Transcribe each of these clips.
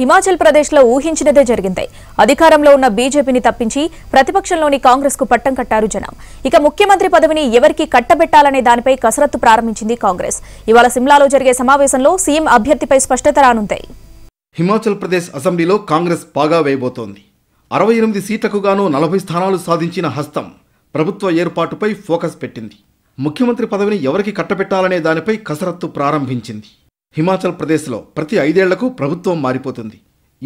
హిమాచల్ ప్రదేశ్లో ఊహించినదే జరిగింది అధికారంలో ఉన్న బీజేపీని తప్పించి ప్రతిపక్షంలోని కాంగ్రెస్కు పట్టం కట్టారు జనం ఇక ముఖ్యమంత్రి పదవిని ఎవరికి కట్టబెట్టాలనే దానిపై కసరత్తు ప్రారంభించింది కాంగ్రెస్ ఇవాళ సిమ్లాలో జరిగే సమావేశంలో సీఎం అభ్యర్థిపై స్పష్టత రానుంది హిమాచల్ ప్రదేశ్ అసెంబ్లీలో కాంగ్రెస్ బాగా వేయబోతోంది అరవై ఎనిమిది సీట్లకు గాను నలభై స్థానాలు సాధించిన హస్తం ప్రభుత్వ ఏర్పాటుపై ఫోకస్ పెట్టింది ముఖ్యమంత్రి పదవిని ఎవరికి కట్టబెట్టాలనే దానిపై కసరత్తు ప్రారంభించింది హిమాచల్ ప్రదేశ్లో ప్రతి ఐదేళ్లకు ప్రభుత్వం మారిపోతుంది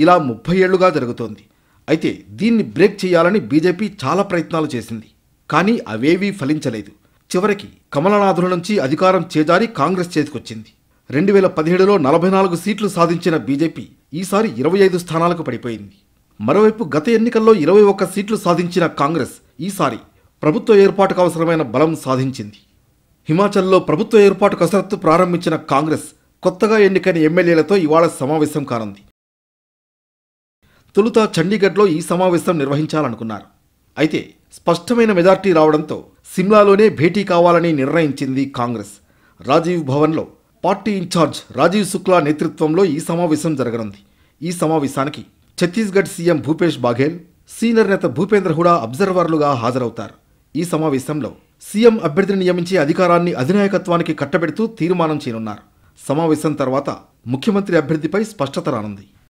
ఇలా ముప్పై ఏళ్లుగా జరుగుతోంది అయితే దీన్ని బ్రేక్ చేయాలని బీజేపీ చాలా ప్రయత్నాలు చేసింది కానీ అవేవీ ఫలించలేదు చివరికి కమలనాథుల నుంచి అధికారం చేజారి కాంగ్రెస్ చేతికొచ్చింది రెండు వేల పదిహేడులో నలభై నాలుగు సీట్లు సాధించిన బీజేపీ ఈసారి ఇరవై ఐదు స్థానాలకు పడిపోయింది మరోవైపు గత ఎన్నికల్లో ఇరవై ఒక్క సీట్లు సాధించిన కాంగ్రెస్ ఈసారి ప్రభుత్వ ఏర్పాటుకు అవసరమైన బలం సాధించింది హిమాచల్లో ప్రభుత్వ ఏర్పాటు కసరత్తు ప్రారంభించిన కాంగ్రెస్ కొత్తగా ఎన్నికైన ఎమ్మెల్యేలతో ఇవాళ సమావేశం కానుంది తొలుత చండీగఢ్లో ఈ సమావేశం నిర్వహించాలనుకున్నారు అయితే స్పష్టమైన మెజార్టీ రావడంతో సిమ్లాలోనే భేటీ కావాలని నిర్ణయించింది కాంగ్రెస్ రాజీవ్ భవన్లో పార్టీ ఇన్ఛార్జ్ రాజీవ్ శుక్లా నేతృత్వంలో ఈ సమావేశం జరగనుంది ఈ సమావేశానికి ఛత్తీస్గఢ్ సీఎం భూపేష్ బాఘేల్ సీనియర్ నేత భూపేంద్ర హుడా అబ్జర్వర్లుగా హాజరవుతారు ఈ సమావేశంలో సీఎం అభ్యర్థిని నియమించి అధికారాన్ని అధినాయకత్వానికి కట్టబెడుతూ తీర్మానం చేయనున్నారు సమావేశం తర్వాత ముఖ్యమంత్రి అభ్యర్థిపై స్పష్టత రానుంది